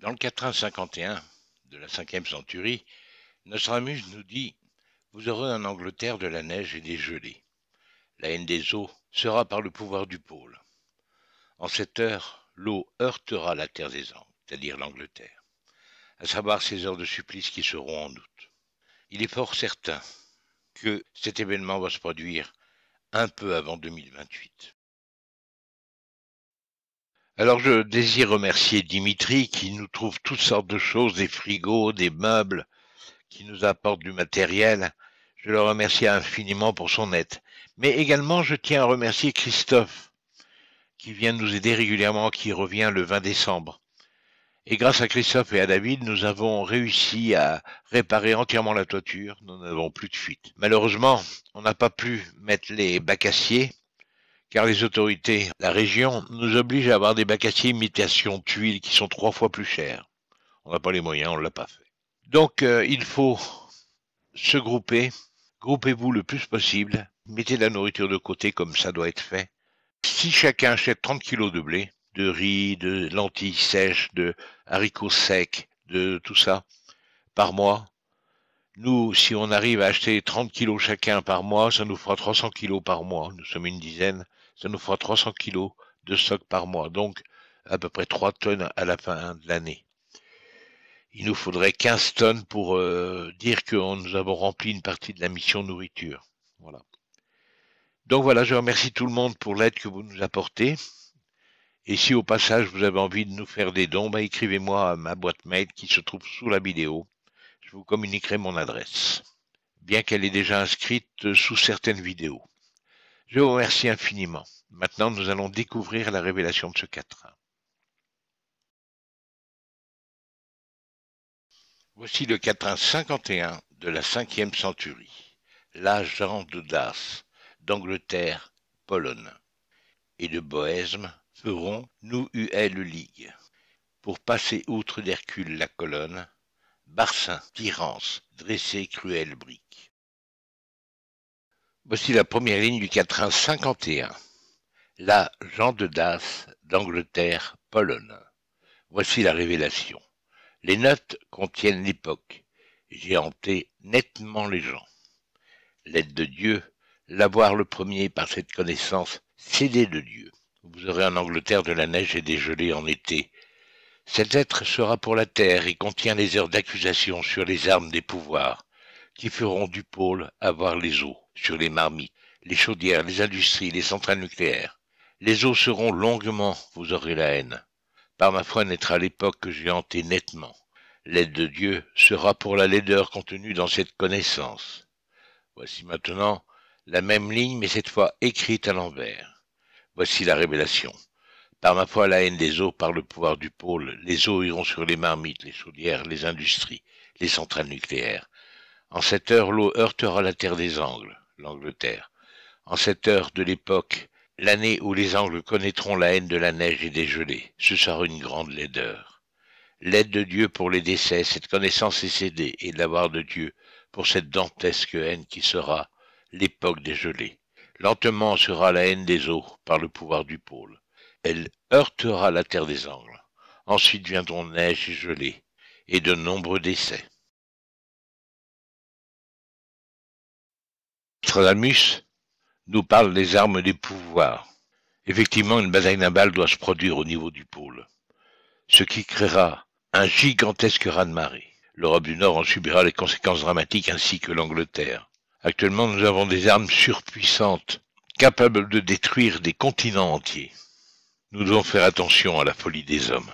Dans le 51 de la 5e centurie, Amuse nous dit Vous aurez en Angleterre de la neige et des gelées. La haine des eaux sera par le pouvoir du pôle. En cette heure, l'eau heurtera la terre des Angles, c'est-à-dire l'Angleterre, à savoir ces heures de supplice qui seront en août. Il est fort certain que cet événement va se produire un peu avant 2028. Alors je désire remercier Dimitri qui nous trouve toutes sortes de choses, des frigos, des meubles, qui nous apporte du matériel. Je le remercie infiniment pour son aide. Mais également je tiens à remercier Christophe qui vient nous aider régulièrement, qui revient le 20 décembre. Et grâce à Christophe et à David, nous avons réussi à réparer entièrement la toiture. Nous n'avons plus de fuite. Malheureusement, on n'a pas pu mettre les bacassiers, car les autorités, la région, nous obligent à avoir des bacs imitation tuiles qui sont trois fois plus chers. On n'a pas les moyens, on ne l'a pas fait. Donc euh, il faut se grouper, groupez-vous le plus possible, mettez la nourriture de côté comme ça doit être fait. Si chacun achète 30 kilos de blé, de riz, de lentilles sèches, de haricots secs, de tout ça, par mois, nous, si on arrive à acheter 30 kilos chacun par mois, ça nous fera 300 kilos par mois. Nous sommes une dizaine ça nous fera 300 kilos de soc par mois, donc à peu près 3 tonnes à la fin de l'année. Il nous faudrait 15 tonnes pour euh, dire que nous avons rempli une partie de la mission nourriture. Voilà. Donc voilà, je remercie tout le monde pour l'aide que vous nous apportez. Et si au passage vous avez envie de nous faire des dons, ben, écrivez-moi à ma boîte mail qui se trouve sous la vidéo. Je vous communiquerai mon adresse, bien qu'elle est déjà inscrite euh, sous certaines vidéos. Je vous remercie infiniment. Maintenant, nous allons découvrir la révélation de ce quatrain. Voici le quatrain 51 de la cinquième centurie, l'agent d'audace d'Angleterre, Pologne et de Boesme feront nous UL Ligue. Pour passer outre d'Hercule la colonne, Barcin, Tyrance, dressé cruelle brique. Voici la première ligne du quatrain 51. la Jean de Das, d'Angleterre, Pologne. Voici la révélation. Les notes contiennent l'époque. J'ai hanté nettement les gens. L'aide de Dieu, l'avoir le premier par cette connaissance, Cédé de Dieu. Vous aurez en Angleterre de la neige et des gelées en été. Cette lettre sera pour la terre et contient les heures d'accusation sur les armes des pouvoirs qui feront du pôle avoir les eaux sur les marmites, les chaudières, les industries, les centrales nucléaires. Les eaux seront longuement, vous aurez la haine. Par ma foi à l'époque que j'ai hantée nettement. L'aide de Dieu sera pour la laideur contenue dans cette connaissance. Voici maintenant la même ligne, mais cette fois écrite à l'envers. Voici la révélation. Par ma foi, la haine des eaux, par le pouvoir du pôle, les eaux iront sur les marmites, les chaudières, les industries, les centrales nucléaires. En cette heure, l'eau heurtera la terre des Angles, l'Angleterre. En cette heure de l'époque, l'année où les Angles connaîtront la haine de la neige et des gelées, ce sera une grande laideur. L'aide de Dieu pour les décès, cette connaissance est cédée, et l'avoir de Dieu pour cette dantesque haine qui sera l'époque des gelées. Lentement sera la haine des eaux par le pouvoir du pôle. Elle heurtera la terre des Angles. Ensuite viendront neige et gelées, et de nombreux décès. Stradamus nous parle des armes des pouvoirs. Effectivement, une bataille navale doit se produire au niveau du pôle, ce qui créera un gigantesque raz-de-marée. L'Europe du Nord en subira les conséquences dramatiques ainsi que l'Angleterre. Actuellement, nous avons des armes surpuissantes, capables de détruire des continents entiers. Nous devons faire attention à la folie des hommes.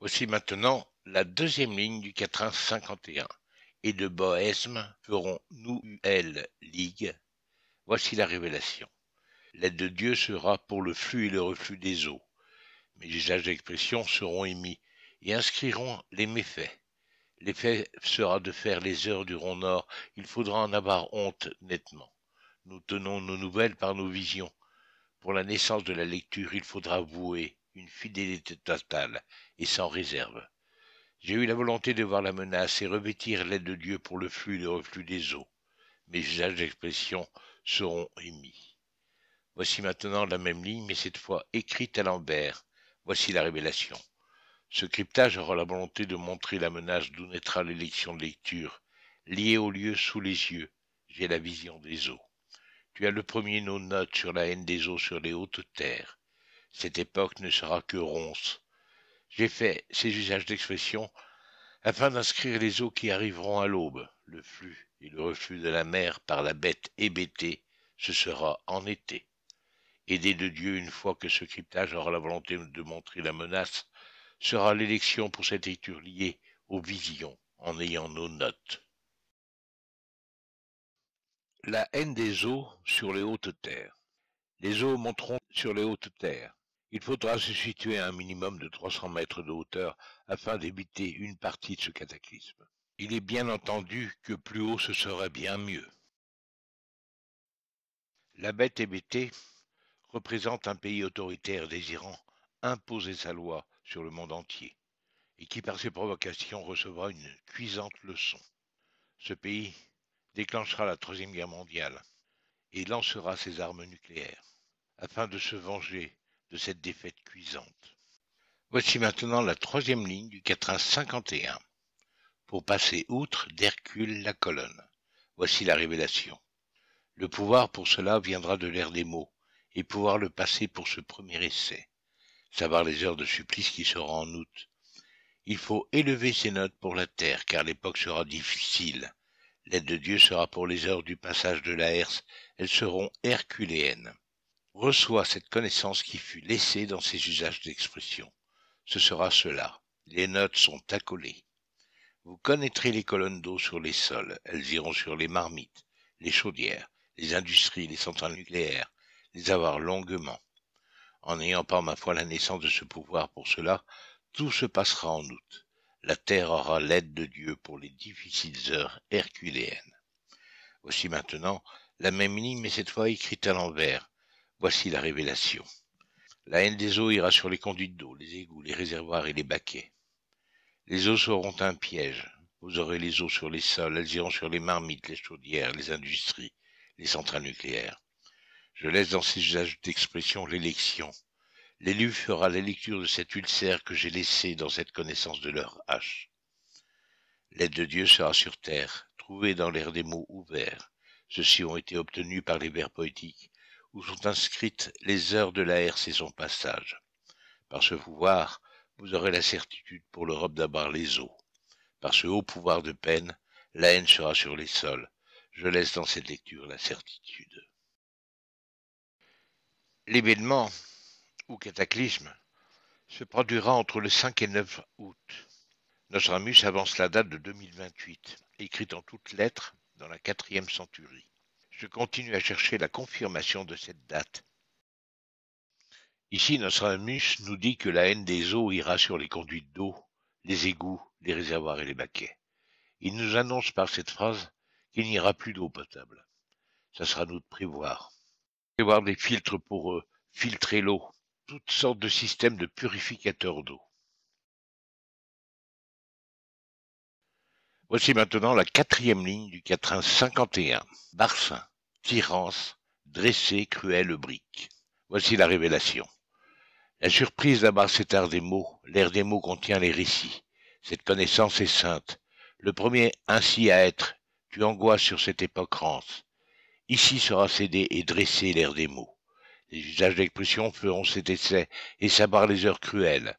Voici maintenant la deuxième ligne du 451 et de bohème ferons nous elle ligue. Voici la révélation. L'aide de Dieu sera pour le flux et le reflux des eaux. Mes usages d'expression seront émis et inscriront les méfaits. L'effet sera de faire les heures du rond nord. Il faudra en avoir honte nettement. Nous tenons nos nouvelles par nos visions. Pour la naissance de la lecture, il faudra vouer une fidélité totale et sans réserve. J'ai eu la volonté de voir la menace et revêtir l'aide de Dieu pour le flux et le reflux des eaux. Mes usages d'expression seront émis. Voici maintenant la même ligne, mais cette fois écrite à Lambert. Voici la révélation. Ce cryptage aura la volonté de montrer la menace d'où naîtra l'élection de lecture, liée au lieu sous les yeux. J'ai la vision des eaux. Tu as le premier nos notes sur la haine des eaux sur les hautes terres. Cette époque ne sera que ronce, j'ai fait ces usages d'expression afin d'inscrire les eaux qui arriveront à l'aube. Le flux et le reflux de la mer par la bête hébétée, ce sera en été. Aidé de Dieu une fois que ce cryptage aura la volonté de montrer la menace, sera l'élection pour cette écriture liée aux visions en ayant nos notes. La haine des eaux sur les hautes terres. Les eaux monteront sur les hautes terres. Il faudra se situer à un minimum de 300 mètres de hauteur afin d'éviter une partie de ce cataclysme. Il est bien entendu que plus haut ce serait bien mieux. La bête hébétée représente un pays autoritaire désirant imposer sa loi sur le monde entier, et qui par ses provocations recevra une cuisante leçon. Ce pays déclenchera la Troisième Guerre mondiale et lancera ses armes nucléaires, afin de se venger de cette défaite cuisante. Voici maintenant la troisième ligne du quatrain 51. Pour passer outre d'Hercule la colonne. Voici la révélation. Le pouvoir pour cela viendra de l'ère des mots, et pouvoir le passer pour ce premier essai. Savoir les heures de supplice qui seront en août. Il faut élever ses notes pour la terre, car l'époque sera difficile. L'aide de Dieu sera pour les heures du passage de la herse, elles seront herculéennes reçoit cette connaissance qui fut laissée dans ses usages d'expression. Ce sera cela. Les notes sont accolées. Vous connaîtrez les colonnes d'eau sur les sols, elles iront sur les marmites, les chaudières, les industries, les centrales nucléaires, les avoir longuement. En n'ayant pas ma foi la naissance de ce pouvoir pour cela, tout se passera en août. La terre aura l'aide de Dieu pour les difficiles heures herculéennes. Aussi maintenant la même ligne, mais cette fois écrite à l'envers, Voici la révélation. La haine des eaux ira sur les conduites d'eau, les égouts, les réservoirs et les baquets. Les eaux seront un piège. Vous aurez les eaux sur les sols, elles iront sur les marmites, les chaudières, les industries, les centrales nucléaires. Je laisse dans ces usages d'expression l'élection. L'élu fera la lecture de cet ulcère que j'ai laissé dans cette connaissance de leur hache. L'aide de Dieu sera sur terre, trouvée dans l'air des mots ouverts. Ceux-ci ont été obtenus par les vers poétiques où sont inscrites les heures de et son passage. Par ce pouvoir, vous aurez la certitude pour l'Europe d'avoir les eaux. Par ce haut pouvoir de peine, la haine sera sur les sols. Je laisse dans cette lecture la certitude. L'événement, ou cataclysme, se produira entre le 5 et 9 août. Nostramus avance la date de 2028, écrite en toutes lettres dans la quatrième centurie. Je continue à chercher la confirmation de cette date. Ici, Nostradamus nous dit que la haine des eaux ira sur les conduites d'eau, les égouts, les réservoirs et les baquets. Il nous annonce par cette phrase qu'il n'y aura plus d'eau potable. Ça sera nous de prévoir. Prévoir des filtres pour euh, filtrer l'eau, toutes sortes de systèmes de purificateurs d'eau. Voici maintenant la quatrième ligne du quatrain 51, Barcin. Tyrance, cruel, cruelle brique. Voici la révélation. La surprise d'abord cet art des mots, l'air des mots contient les récits. Cette connaissance est sainte. Le premier ainsi à être, tu angoisses sur cette époque rance. Ici sera cédé et dressé l'air des mots. Les usages d'expression feront cet essai et barre les heures cruelles.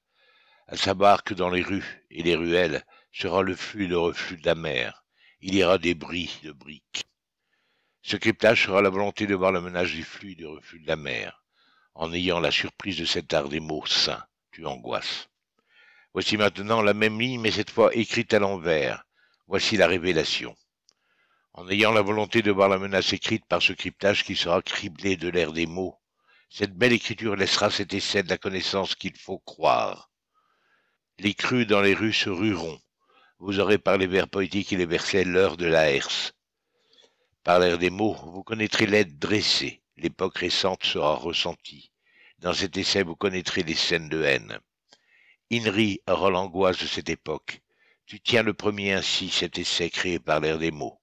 À savoir que dans les rues et les ruelles sera le flux et le reflux de la mer. Il aura des bris de briques. Ce cryptage sera la volonté de voir le menace des flux et refus de la mer, en ayant la surprise de cet art des mots saints tu angoisses. Voici maintenant la même ligne, mais cette fois écrite à l'envers. Voici la révélation. En ayant la volonté de voir la menace écrite par ce cryptage qui sera criblé de l'air des mots, cette belle écriture laissera cet essai de la connaissance qu'il faut croire. Les crues dans les rues se rueront. Vous aurez par les vers poétiques et les versets l'heure de la herse. Par l'air des mots, vous connaîtrez l'aide dressée. L'époque récente sera ressentie. Dans cet essai, vous connaîtrez les scènes de haine. Inri aura l'angoisse de cette époque. Tu tiens le premier ainsi, cet essai créé par l'air des mots.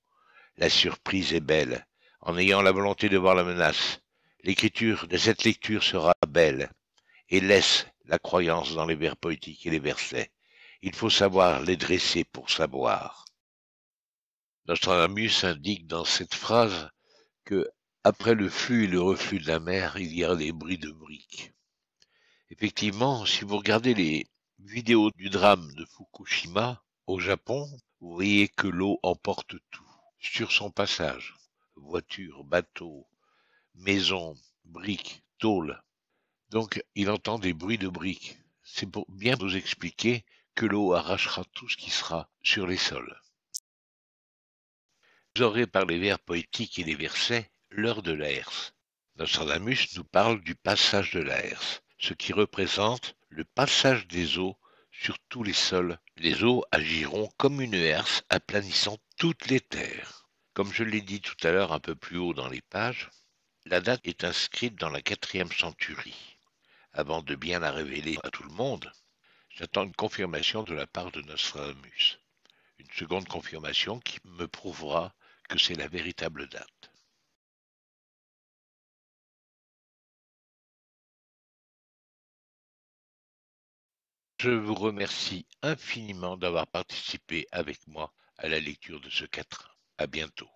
La surprise est belle, en ayant la volonté de voir la menace. L'écriture de cette lecture sera belle, et laisse la croyance dans les vers poétiques et les versets. Il faut savoir les dresser pour savoir. Nostradamus indique dans cette phrase que après le flux et le reflux de la mer, il y a des bruits de briques. Effectivement, si vous regardez les vidéos du drame de Fukushima au Japon, vous voyez que l'eau emporte tout sur son passage. Voitures, bateaux, maisons, briques, tôles. Donc il entend des bruits de briques. C'est pour bien vous expliquer que l'eau arrachera tout ce qui sera sur les sols par les vers poétiques et les versets, l'heure de notre Nostradamus nous parle du passage de l'herse, ce qui représente le passage des eaux sur tous les sols. Les eaux agiront comme une herse aplanissant toutes les terres. Comme je l'ai dit tout à l'heure un peu plus haut dans les pages, la date est inscrite dans la quatrième centurie. Avant de bien la révéler à tout le monde, j'attends une confirmation de la part de Nostradamus. Une seconde confirmation qui me prouvera que c'est la véritable date. Je vous remercie infiniment d'avoir participé avec moi à la lecture de ce quatrain. À bientôt.